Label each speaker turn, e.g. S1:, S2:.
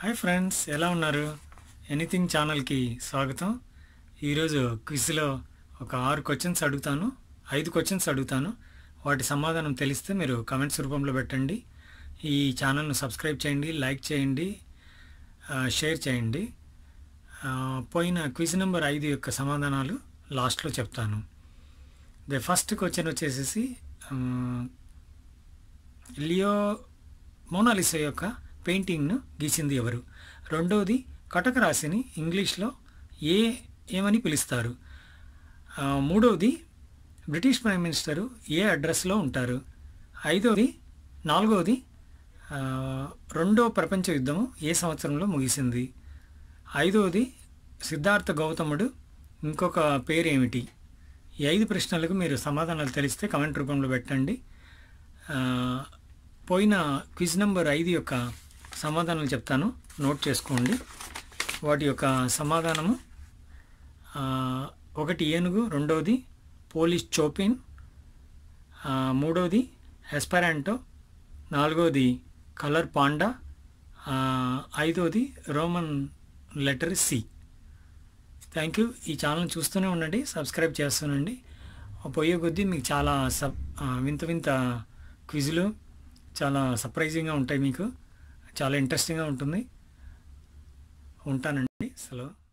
S1: hi friends ఎలా ఉన్నారు anything ఛానల్కి స్వాగతం
S2: ఈరోజు క్విజ్లో ఒక ఆరు క్వశ్చన్స్ అడుగుతాను ఐదు క్వశ్చన్స్ అడుగుతాను వాటి సమాధానం తెలిస్తే మీరు కమెంట్స్ రూపంలో పెట్టండి ఈ ఛానల్ను సబ్స్క్రైబ్ చేయండి లైక్ చేయండి షేర్ చేయండి పోయిన క్విజ్ నెంబర్ ఐదు యొక్క సమాధానాలు లాస్ట్లో చెప్తాను ద ఫస్ట్ క్వశ్చన్ వచ్చేసేసి లియో మోనాలిసా యొక్క పెయింటింగ్ను గీసింది ఎవరు రెండవది కటక రాశిని ఇంగ్లీష్లో ఏ ఏమని పిలుస్తారు మూడవది బ్రిటిష్ ప్రైమ్ మినిస్టరు ఏ అడ్రస్లో ఉంటారు ఐదవది నాలుగవది రెండో ప్రపంచ యుద్ధము ఏ సంవత్సరంలో ముగిసింది ఐదవది సిద్ధార్థ గౌతముడు ఇంకొక ఏమిటి ఈ ఐదు ప్రశ్నలకు మీరు సమాధానాలు తెలిస్తే కమెంట్ రూపంలో పెట్టండి పోయిన క్విజ్ నెంబర్ ఐదు యొక్క సమాధానాలు చెప్తాను నోట్ చేసుకోండి వాటి యొక్క సమాధానము ఒకటి ఏనుగు రెండవది పోలీస్ చోపిన్ మూడవది ఎస్పరాంటో నాలుగవది కలర్ పాండా ఐదవది Roman letter C thank you ఈ ఛానల్ చూస్తూనే ఉండండి సబ్స్క్రైబ్ చేస్తూనండి పోయే కొద్దీ మీకు చాలా సబ్ వింత వింత క్విజులు చాలా సర్ప్రైజింగ్గా ఉంటాయి మీకు చాలా ఇంట్రెస్టింగ్గా
S1: ఉంటుంది ఉంటానండి సెలవు